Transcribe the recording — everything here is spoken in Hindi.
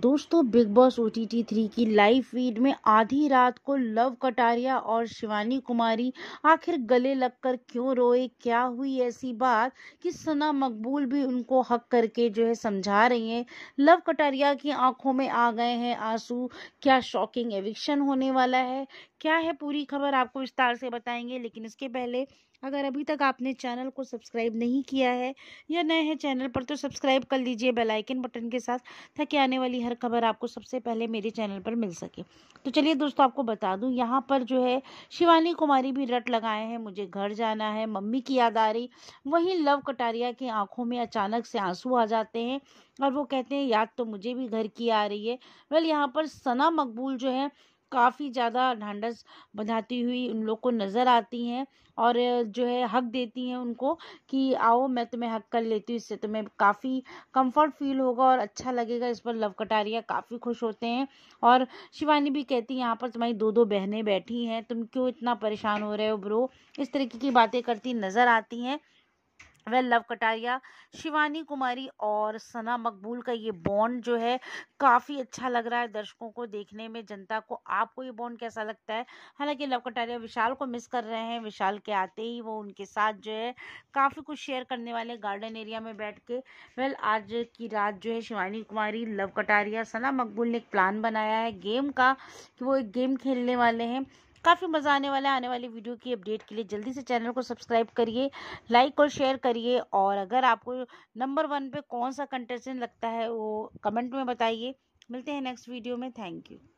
दोस्तों बिग बॉस ओ टी टी थ्री की लाइव फीड में आधी रात को लव कटारिया और शिवानी कुमारी आखिर गले लगकर क्यों रोए क्या हुई ऐसी बात कि सना मकबूल भी उनको हक करके जो है समझा रही हैं लव कटारिया की आंखों में आ गए हैं आंसू क्या शॉकिंग एविक्शन होने वाला है क्या है पूरी खबर आपको विस्तार से बताएंगे लेकिन इसके पहले अगर अभी तक आपने चैनल को सब्सक्राइब नहीं किया है या नए हैं चैनल पर तो सब्सक्राइब कर लीजिए बेल आइकन बटन के साथ ताकि आने वाली हर खबर आपको सबसे पहले मेरे चैनल पर मिल सके तो चलिए दोस्तों आपको बता दूं यहाँ पर जो है शिवानी कुमारी भी रट लगाए हैं मुझे घर जाना है मम्मी की याद आ रही वहीं लव कटारिया की आंखों में अचानक से आंसू आ जाते हैं और वो कहते हैं याद तो मुझे भी घर की आ रही है वेल यहाँ पर सना मकबूल जो है काफ़ी ज़्यादा ढांढस बंधाती हुई उन लोग को नज़र आती हैं और जो है हक देती हैं उनको कि आओ मैं तुम्हें हक कर लेती हूँ इससे तुम्हें काफ़ी कंफर्ट फील होगा और अच्छा लगेगा इस पर लव कटारिया काफ़ी खुश होते हैं और शिवानी भी कहती है यहाँ पर तुम्हारी दो दो बहनें बैठी हैं तुम क्यों इतना परेशान हो रहे हो ब्रो इस तरीके की बातें करती नज़र आती हैं वह लव कटारिया शिवानी कुमारी और सना मकबूल का ये बॉन्ड जो है काफ़ी अच्छा लग रहा है दर्शकों को देखने में जनता को आपको ये बॉन्ड कैसा लगता है हालांकि लव कटारिया विशाल को मिस कर रहे हैं विशाल के आते ही वो उनके साथ जो है काफ़ी कुछ शेयर करने वाले गार्डन एरिया में बैठ के वेल आज की रात जो है शिवानी कुमारी लव कटारिया सना मकबूल ने एक प्लान बनाया है गेम का कि वो एक गेम खेलने वाले हैं काफ़ी मज़ा आने वाला है आने वाली वीडियो की अपडेट के लिए जल्दी से चैनल को सब्सक्राइब करिए लाइक और शेयर करिए और अगर आपको नंबर वन पे कौन सा कंटेस्टेंट लगता है वो कमेंट में बताइए मिलते हैं नेक्स्ट वीडियो में थैंक यू